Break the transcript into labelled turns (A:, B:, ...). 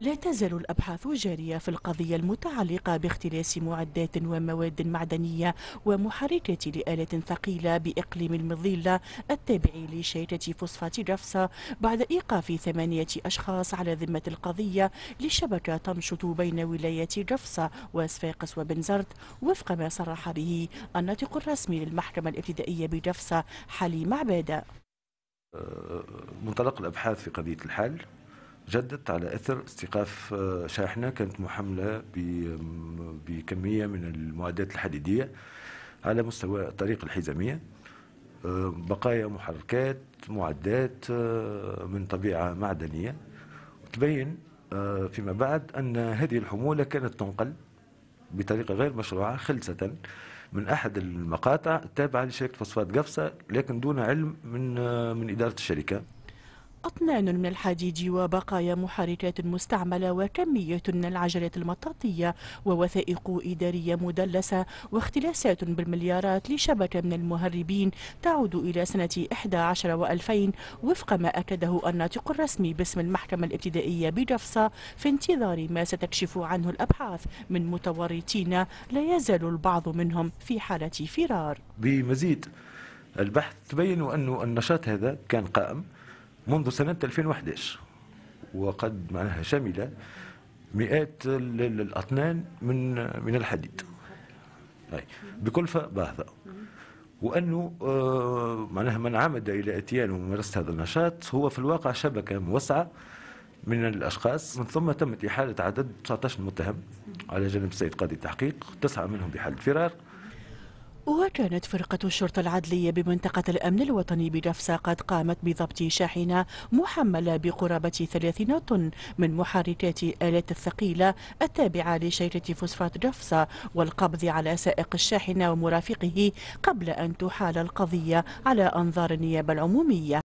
A: لا تزال الأبحاث جارية في القضية المتعلقة باختلاس معدات ومواد معدنية ومحركة لآلة ثقيلة بإقليم المظلة التابع لشركة فوسفات رفسة بعد إيقاف ثمانية أشخاص على ذمة القضية لشبكة تنشط بين ولايات رفسة وصفاقس وبنزرت وفق ما صرح به الناطق الرسمي للمحكمة الابتدائية برفسة حليم عبادة
B: منطلق الأبحاث في قضية الحال جدت على اثر استيقاف آه، شاحنه كانت محمله بكميه من المعدات الحديديه على مستوى الطريق الحزاميه آه، بقايا محركات معدات آه، من طبيعه معدنيه تبين فيما بعد ان هذه الحموله كانت تنقل بطريقه غير مشروعه خلسه من احد المقاطع التابعه لشركه فوسفات قفصه لكن دون علم من من اداره الشركه
A: أطنان من الحديد وبقايا محركات مستعملة وكمية من العجلات المطاطية ووثائق إدارية مدلسة واختلاسات بالمليارات لشبكة من المهربين تعود إلى سنة 11 و2000 وفق ما أكده الناطق الرسمي باسم المحكمة الابتدائية بجفصة في انتظار ما ستكشف عنه الأبحاث من متورطين لا يزال
B: البعض منهم في حالة فرار بمزيد البحث تبين أن النشاط هذا كان قائم منذ سنة 2011 وقد معناها شمل مئات الأطنان من من الحديد أي طيب، بكلفة باهظة وأنه آه، معناها من عمد إلى إتيان وممارسة هذا النشاط هو في الواقع شبكة موسعة من الأشخاص من ثم تمت إحالة عدد 19 متهم على جانب السيد قاضي التحقيق تسعة منهم بحالة فرار
A: وكانت فرقة الشرطة العدلية بمنطقة الأمن الوطني بجفسة قد قامت بضبط شاحنة محملة بقرابة 30 طن من محركات آلات الثقيلة التابعة لشركة فوسفات جفسة والقبض على سائق الشاحنة ومرافقه قبل أن تحال القضية على أنظار النيابة العمومية